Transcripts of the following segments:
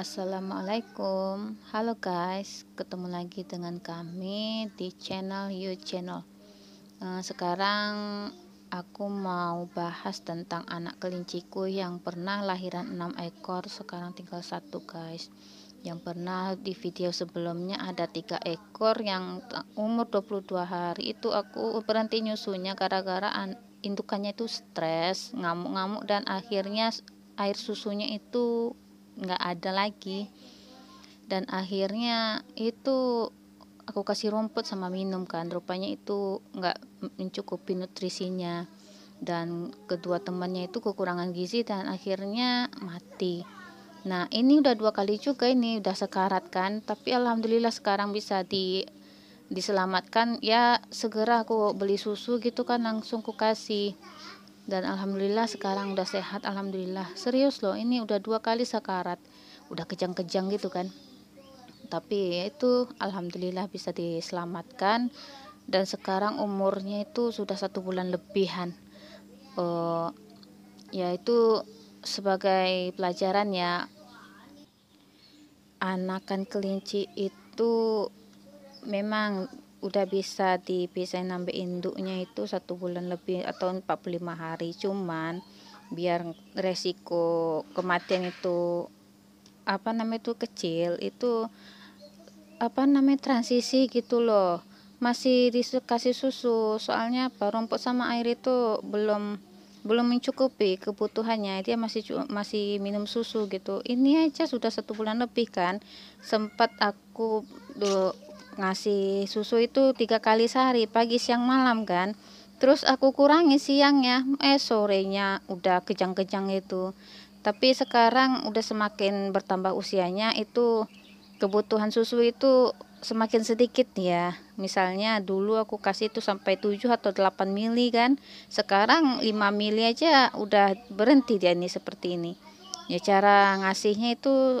Assalamualaikum Halo guys Ketemu lagi dengan kami Di channel you channel eh, Sekarang Aku mau bahas tentang Anak kelinciku yang pernah Lahiran 6 ekor Sekarang tinggal satu guys Yang pernah di video sebelumnya Ada tiga ekor yang umur 22 hari Itu aku berhenti nyusunya Gara-gara indukannya itu stres Ngamuk-ngamuk dan akhirnya Air susunya itu nggak ada lagi dan akhirnya itu aku kasih rumput sama minum kan rupanya itu nggak mencukupi nutrisinya dan kedua temannya itu kekurangan gizi dan akhirnya mati nah ini udah dua kali juga ini udah sekarat kan tapi alhamdulillah sekarang bisa di diselamatkan ya segera aku beli susu gitu kan langsung ku kasih dan alhamdulillah sekarang udah sehat alhamdulillah serius loh ini udah dua kali sekarat udah kejang-kejang gitu kan tapi ya itu alhamdulillah bisa diselamatkan dan sekarang umurnya itu sudah satu bulan lebihan uh, eh, yaitu sebagai pelajaran ya anakan kelinci itu memang udah bisa dipisahin nambah induknya itu satu bulan lebih atau 45 hari cuman biar resiko kematian itu apa namanya itu kecil itu apa namanya transisi gitu loh masih dikasih susu soalnya apa rumput sama air itu belum belum mencukupi kebutuhannya dia masih masih minum susu gitu ini aja sudah satu bulan lebih kan sempat aku ngasih susu itu tiga kali sehari pagi siang malam kan terus aku kurangi siangnya eh sorenya udah kejang-kejang itu tapi sekarang udah semakin bertambah usianya itu kebutuhan susu itu semakin sedikit ya misalnya dulu aku kasih itu sampai 7 atau 8 mili kan sekarang 5 mili aja udah berhenti dia ini seperti ini ya cara ngasihnya itu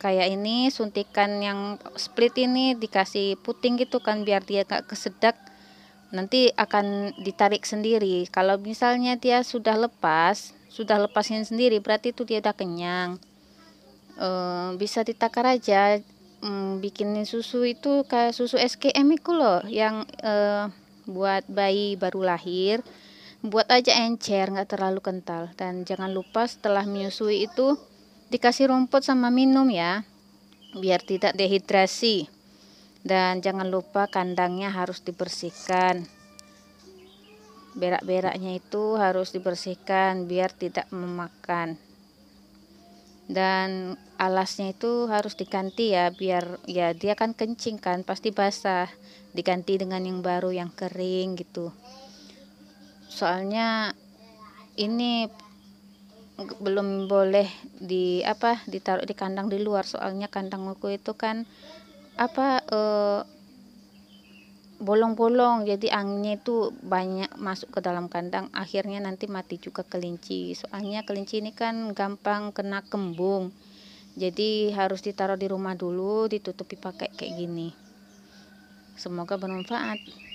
kayak ini suntikan yang split ini dikasih puting gitu kan biar dia gak kesedak nanti akan ditarik sendiri kalau misalnya dia sudah lepas sudah lepasin sendiri berarti itu dia udah kenyang e, bisa ditakar aja e, bikinin susu itu kayak susu SKM itu loh yang e, buat bayi baru lahir buat aja encer nggak terlalu kental dan jangan lupa setelah menyusui itu dikasih rumput sama minum ya biar tidak dehidrasi dan jangan lupa kandangnya harus dibersihkan berak-beraknya itu harus dibersihkan biar tidak memakan dan alasnya itu harus diganti ya biar ya dia kan kencing kan pasti basah diganti dengan yang baru yang kering gitu soalnya ini belum boleh di apa ditaruh di kandang di luar soalnya kandang aku itu kan apa eh, bolong-bolong e, jadi anginnya itu banyak masuk ke dalam kandang akhirnya nanti mati juga kelinci soalnya kelinci ini kan gampang kena kembung jadi harus ditaruh di rumah dulu ditutupi pakai kayak gini semoga bermanfaat